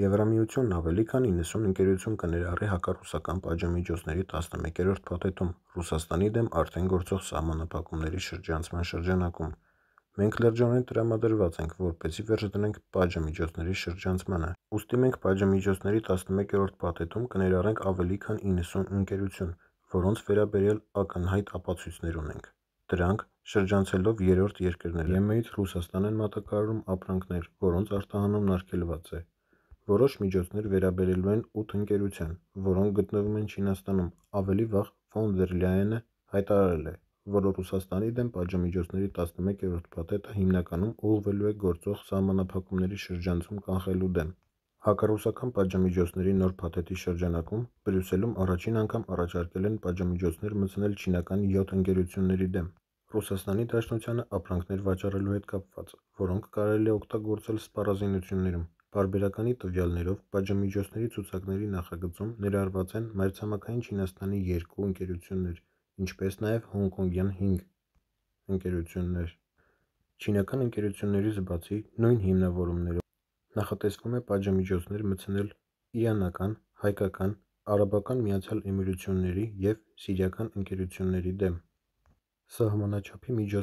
Եվրամիությունն ավելի քան 90 ընկերություն կներառի հակառուսական պատժամիջոցների տասնմեկերորդ փաթեթում՝ Ռուսաստանի դեմ արդեն գործող սահմանափակումների շրջանցման շրջանակում։ Մենք լրջորեն տրամադրված ենք, որպեսզի վերջ դնենք պատժամիջոցների շրջանցմանը։ Ուստի մենք պատժամիջոցների 11-րդ փաթեթում կներառենք ավելի քան 90 ընկերություն, որոնց վերաբերյալ ակնհայտ ապացույցներ ունենք։ Դրանք շրջանցելով երրորդ երկրներ։ ԵՄ-ից Ռուսաստան են մատակարարում ապրանքներ, որոնց արտահանումն արգելված է։ Որոշ միջոցներ վերաբերելու են ութ ընկերության, որոնք գտնվում են Չինաստանում, ավելի վաղ ֆոն դեր Լայենը հայտարարել է, որ Ռուսաստանի դեմ պատժամիջոցների տասնմեկերորդ փաթեթը հիմնականում ուղղվելու է գործող սահմանափակումների շրջանցում կանխելու դեմ։ Հակառուսական պատժամիջոցների նոր փաթեթի շրջանակում Բրյուսելում առաջին անգամ առաջարկել են պատժամիջոցներ մտցնել չինական 7 ընկերությունների դեմ, Ռուսաստանի Դաշնությանը ապրանքներ վաճառելու հետ կապված, որոնք կարելի է օգտագործել սպառազինություններում։ Պարբերականի տվյալներով, պատժամիջոցների ցուցակների նախագծում ներառված են մայրցամաքային Չինաստանի երկու ընկերություններ, ինչպես նաև հոնկոնգյան հինգ ընկերություններ։ Չինական ընկերություններից բացի, նույն հիմնավորումներով նախատեսվում է պատժամիջոցներ մտցնել իրանական, հայկական, արաբական Միացյալ Էմիրությունների և սիրիական ընկերությունների դեմ։ Սահմանաչափի միջոց